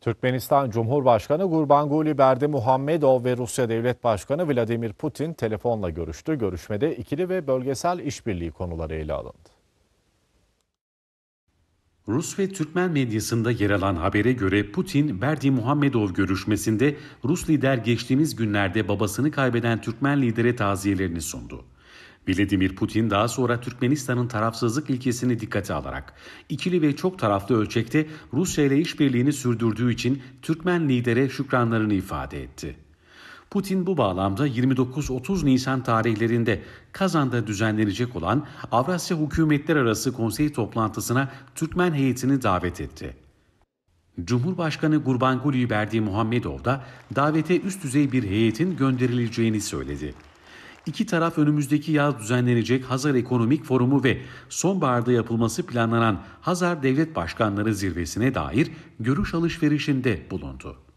Türkmenistan Cumhurbaşkanı Gurbanguly Berdimuhamedov ve Rusya Devlet Başkanı Vladimir Putin telefonla görüştü. Görüşmede ikili ve bölgesel işbirliği konuları ele alındı. Rus ve Türkmen medyasında yer alan habere göre Putin, Berdi Muhammedov görüşmesinde Rus lider geçtiğimiz günlerde babasını kaybeden Türkmen lidere taziyelerini sundu. Vladimir Putin daha sonra Türkmenistan'ın tarafsızlık ilkesini dikkate alarak ikili ve çok taraflı ölçekte Rusya ile işbirliğini sürdürdüğü için Türkmen lidere şükranlarını ifade etti. Putin bu bağlamda 29-30 Nisan tarihlerinde Kazan'da düzenlenecek olan Avrasya Hükümetler Arası Konsey toplantısına Türkmen heyetini davet etti. Cumhurbaşkanı Gurbanguly Berdimuhamedov da davete üst düzey bir heyetin gönderileceğini söyledi. İki taraf önümüzdeki yaz düzenlenecek Hazar Ekonomik Forumu ve sonbaharda yapılması planlanan Hazar Devlet Başkanları Zirvesi'ne dair görüş alışverişinde bulundu.